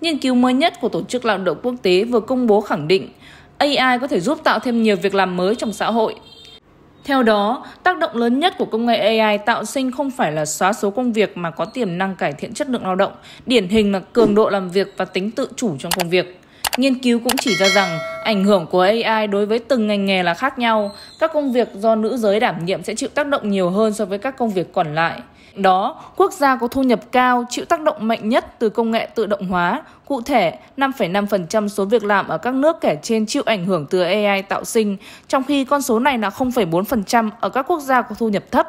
Nghiên cứu mới nhất của Tổ chức Lao động Quốc tế vừa công bố khẳng định AI có thể giúp tạo thêm nhiều việc làm mới trong xã hội. Theo đó, tác động lớn nhất của công nghệ AI tạo sinh không phải là xóa số công việc mà có tiềm năng cải thiện chất lượng lao động, điển hình là cường độ làm việc và tính tự chủ trong công việc. Nghiên cứu cũng chỉ ra rằng ảnh hưởng của AI đối với từng ngành nghề là khác nhau. Các công việc do nữ giới đảm nhiệm sẽ chịu tác động nhiều hơn so với các công việc còn lại. Đó, quốc gia có thu nhập cao chịu tác động mạnh nhất từ công nghệ tự động hóa. Cụ thể, 5,5% số việc làm ở các nước kể trên chịu ảnh hưởng từ AI tạo sinh, trong khi con số này là 0,4% ở các quốc gia có thu nhập thấp.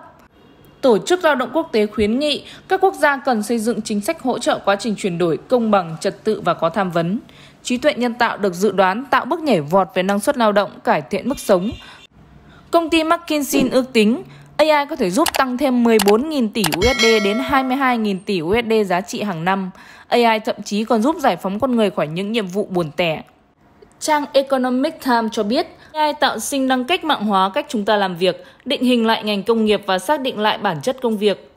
Tổ chức Lao động Quốc tế khuyến nghị các quốc gia cần xây dựng chính sách hỗ trợ quá trình chuyển đổi công bằng, trật tự và có tham vấn trí tuệ nhân tạo được dự đoán tạo bước nhảy vọt về năng suất lao động, cải thiện mức sống. Công ty McKinsey ước tính AI có thể giúp tăng thêm 14.000 tỷ USD đến 22.000 tỷ USD giá trị hàng năm. AI thậm chí còn giúp giải phóng con người khỏi những nhiệm vụ buồn tẻ. Trang Economic Times cho biết, AI tạo sinh đang cách mạng hóa cách chúng ta làm việc, định hình lại ngành công nghiệp và xác định lại bản chất công việc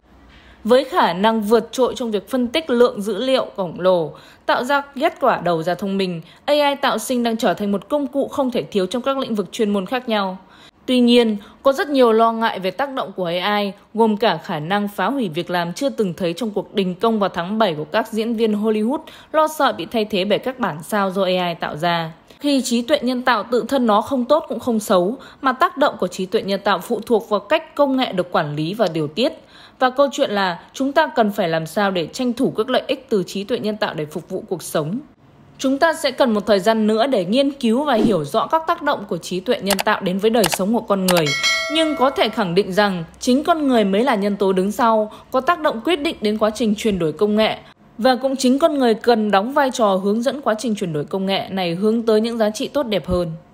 với khả năng vượt trội trong việc phân tích lượng dữ liệu khổng lồ, tạo ra kết quả đầu ra thông minh, AI tạo sinh đang trở thành một công cụ không thể thiếu trong các lĩnh vực chuyên môn khác nhau. Tuy nhiên, có rất nhiều lo ngại về tác động của AI, gồm cả khả năng phá hủy việc làm chưa từng thấy trong cuộc đình công vào tháng 7 của các diễn viên Hollywood lo sợ bị thay thế bởi các bản sao do AI tạo ra khi trí tuệ nhân tạo tự thân nó không tốt cũng không xấu, mà tác động của trí tuệ nhân tạo phụ thuộc vào cách công nghệ được quản lý và điều tiết. Và câu chuyện là chúng ta cần phải làm sao để tranh thủ các lợi ích từ trí tuệ nhân tạo để phục vụ cuộc sống. Chúng ta sẽ cần một thời gian nữa để nghiên cứu và hiểu rõ các tác động của trí tuệ nhân tạo đến với đời sống của con người. Nhưng có thể khẳng định rằng chính con người mới là nhân tố đứng sau, có tác động quyết định đến quá trình chuyển đổi công nghệ và cũng chính con người cần đóng vai trò hướng dẫn quá trình chuyển đổi công nghệ này hướng tới những giá trị tốt đẹp hơn.